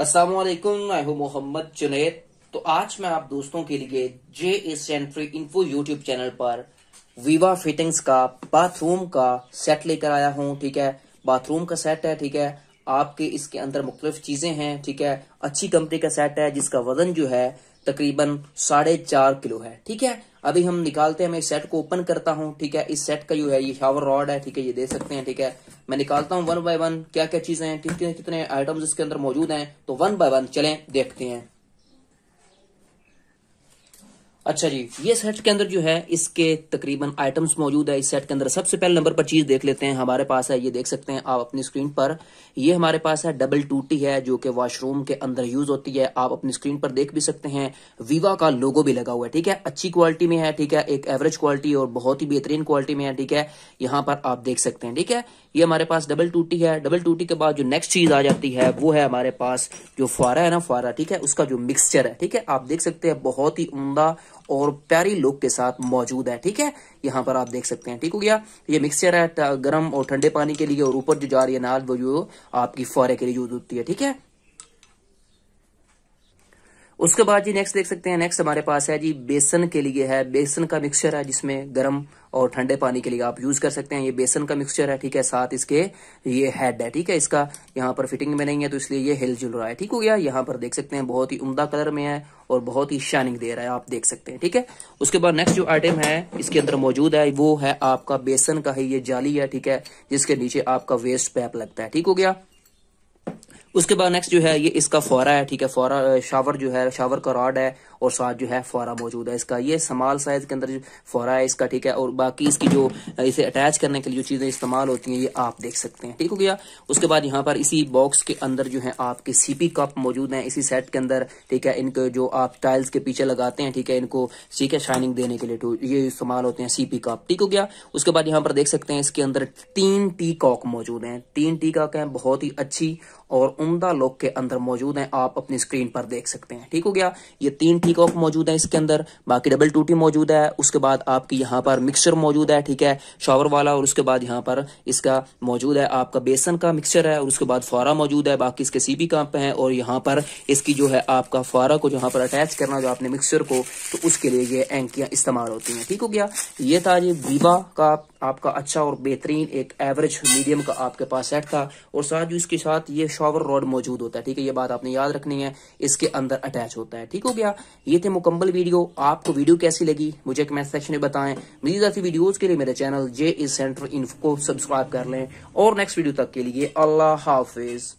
असलाकुम आई हूँ मोहम्मद जुनेद तो आज मैं आप दोस्तों के लिए J S sanitary info YouTube channel पर वीवा फिटिंग्स का बाथरूम का सेट लेकर आया हूँ ठीक है बाथरूम का सेट है ठीक है आपके इसके अंदर मुख्तलिफ चीजें हैं ठीक है अच्छी कंपनी का सेट है जिसका वजन जो है तकरीबन साढ़े चार किलो है ठीक है अभी हम निकालते हैं मैं सेट को ओपन करता हूँ ठीक है इस सेट का जो है ये शावर रॉड है ठीक है ये दे सकते हैं ठीक है मैं निकालता हूं वन बाय वन क्या क्या चीजें हैं कितने कितने आइटम्स इसके अंदर मौजूद हैं तो वन बाय वन चलें देखते हैं अच्छा जी ये सेट के अंदर जो है इसके तकरीबन आइटम्स मौजूद है इस सेट के अंदर सबसे पहले नंबर पर चीज देख लेते हैं हमारे पास है ये देख सकते हैं आप अपनी स्क्रीन पर ये हमारे पास है डबल टूटी है जो कि वॉशरूम के अंदर यूज होती है आप अपनी स्क्रीन पर देख भी सकते हैं विवा का लोगो भी लगा हुआ है ठीक है अच्छी क्वालिटी में है ठीक है एक एवरेज क्वालिटी और बहुत ही बेहतरीन क्वालिटी में है ठीक है यहाँ पर आप देख सकते हैं ठीक है ये हमारे पास डबल टूटी है डबल टूटी के बाद जो नेक्स्ट चीज आ जाती है वो है हमारे पास जो फारा है ना फारा ठीक है उसका जो मिक्सचर है ठीक है आप देख सकते हैं बहुत ही उमदा और प्यारी लुक के साथ मौजूद है ठीक है यहाँ पर आप देख सकते हैं ठीक हो गया ये मिक्सचर है गर्म और ठंडे पानी के लिए और ऊपर जो जा रही है नाल वो जो आपकी फौरे के लिए यूज होती है ठीक है उसके बाद जी नेक्स्ट देख सकते हैं नेक्स्ट हमारे पास है जी बेसन के लिए है बेसन का मिक्सचर है जिसमें गर्म और ठंडे पानी के लिए आप यूज कर सकते हैं ये बेसन का मिक्सचर है ठीक है साथ इसके ये हेड है ठीक है इसका यहाँ पर फिटिंग में नहीं है तो इसलिए ये हिल जुल रहा है ठीक हो गया यहाँ पर देख सकते हैं बहुत ही उमदा कलर में है और बहुत ही शाइनिंग दे रहा है आप देख सकते हैं ठीक है उसके बाद नेक्स्ट जो आइटम है इसके अंदर मौजूद है वो है आपका बेसन का ही ये जाली है ठीक है जिसके नीचे आपका वेस्ट पैप लगता है ठीक हो गया उसके बाद नेक्स्ट जो है ये इसका फौरा है ठीक है फौरा शावर जो है शावर का रॉड है और साथ जो है फौरा मौजूद है इसका ये समाल साइज के अंदर जो फौरा है इसका ठीक है और बाकी इसकी जो इसे अटैच करने के लिए जो चीजें इस्तेमाल होती हैं ये आप देख सकते हैं ठीक हो गया उसके बाद यहाँ पर इसी बॉक्स के अंदर जो है आपके सीपी कप मौजूद है इसी सेट के अंदर ठीक है इनको जो आप टाइल्स के पीछे लगाते हैं ठीक है इनको ठीक है शाइनिंग देने के लिए तो ये इस्तेमाल होते हैं सीपी कप ठीक हो गया उसके बाद यहाँ पर देख सकते हैं इसके अंदर तीन टी कॉक मौजूद है तीन टी कॉक है बहुत ही अच्छी और उमदा लॉक के अंदर मौजूद है आप अपनी स्क्रीन पर देख सकते हैं ठीक हो गया ये तीन टीक ऑफ मौजूद है इसके अंदर बाकी डबल टूटी मौजूद है उसके बाद आपकी यहाँ पर मिक्सर मौजूद है ठीक है शॉवर वाला और उसके बाद यहाँ पर इसका मौजूद है आपका बेसन का मिक्सर है और उसके बाद फारा मौजूद है बाकी इसके सीबी कांप है और यहाँ पर इसकी जो है आपका फारा को जहाँ पर अटैच करना जो आपने मिक्सर को तो उसके लिए ये एंकियां इस्तेमाल होती हैं ठीक हो गया ये था जी वीवा का आपका अच्छा और बेहतरीन एक एवरेज मीडियम का आपके पास सेट था और साथ जो इसके साथ ये शॉवर रॉड मौजूद होता है ठीक है ये बात आपने याद रखनी है इसके अंदर अटैच होता है ठीक हो गया ये थे मुकम्मल वीडियो आपको वीडियो कैसी लगी मुझे कमेंट सेक्शन में बताएं मेरी ऐसी वीडियोज के लिए मेरे चैनल जे इज सेंटर इन्फो को सब्सक्राइब कर लें और नेक्स्ट वीडियो तक के लिए अल्लाह हाफिज़